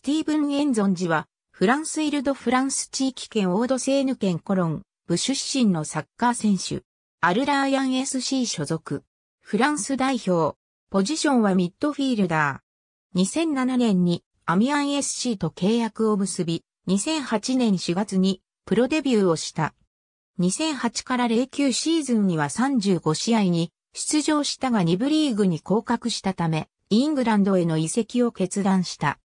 スティーブン・エンゾンジは、フランスイルド・フランス地域圏オードセーヌ県コロン、部出身のサッカー選手、アルラーヤン SC 所属、フランス代表、ポジションはミッドフィールダー。2007年にアミアン SC と契約を結び、2008年4月にプロデビューをした。2008から09シーズンには35試合に出場したが2部リーグに降格したため、イングランドへの移籍を決断した。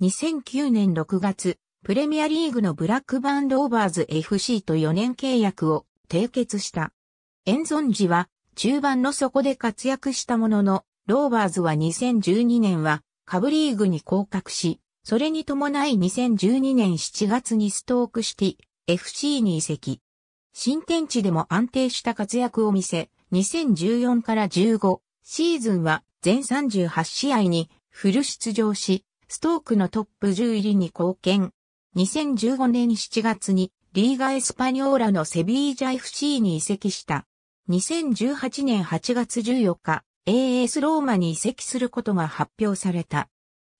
2009年6月、プレミアリーグのブラックバンドオーバーズ FC と4年契約を締結した。エンゾンジは中盤の底で活躍したものの、ローバーズは2012年は下部リーグに降格し、それに伴い2012年7月にストークシティ FC に移籍。新天地でも安定した活躍を見せ、2014から15シーズンは全38試合にフル出場し、ストークのトップ10入りに貢献。2015年7月にリーガ・エスパニョーラのセビージャ FC に移籍した。2018年8月14日、AS ローマに移籍することが発表された。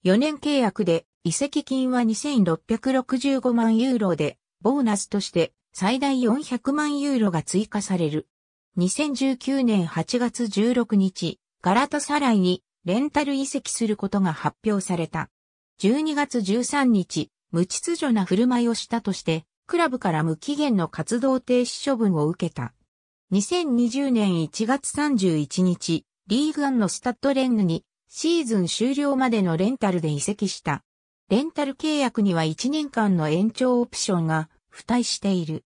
4年契約で移籍金は2665万ユーロで、ボーナスとして最大400万ユーロが追加される。2019年8月16日、ガラタサライにレンタル移籍することが発表された。12月13日、無秩序な振る舞いをしたとして、クラブから無期限の活動停止処分を受けた。2020年1月31日、リーグアンのスタッドレンヌにシーズン終了までのレンタルで移籍した。レンタル契約には1年間の延長オプションが付帯している。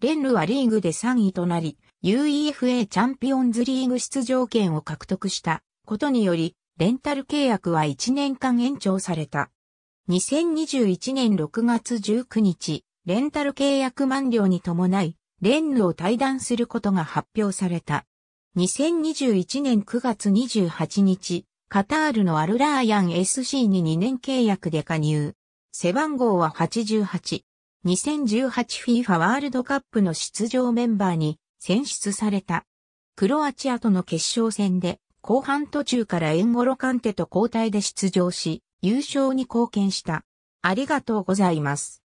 レンヌはリーグで3位となり、UEFA チャンピオンズリーグ出場権を獲得したことにより、レンタル契約は1年間延長された。2021年6月19日、レンタル契約満了に伴い、レンヌを退団することが発表された。2021年9月28日、カタールのアルラーヤン SC に2年契約で加入。背番号は88。2018FIFA ワールドカップの出場メンバーに選出された。クロアチアとの決勝戦で後半途中からエンゴロカンテと交代で出場し、優勝に貢献した。ありがとうございます。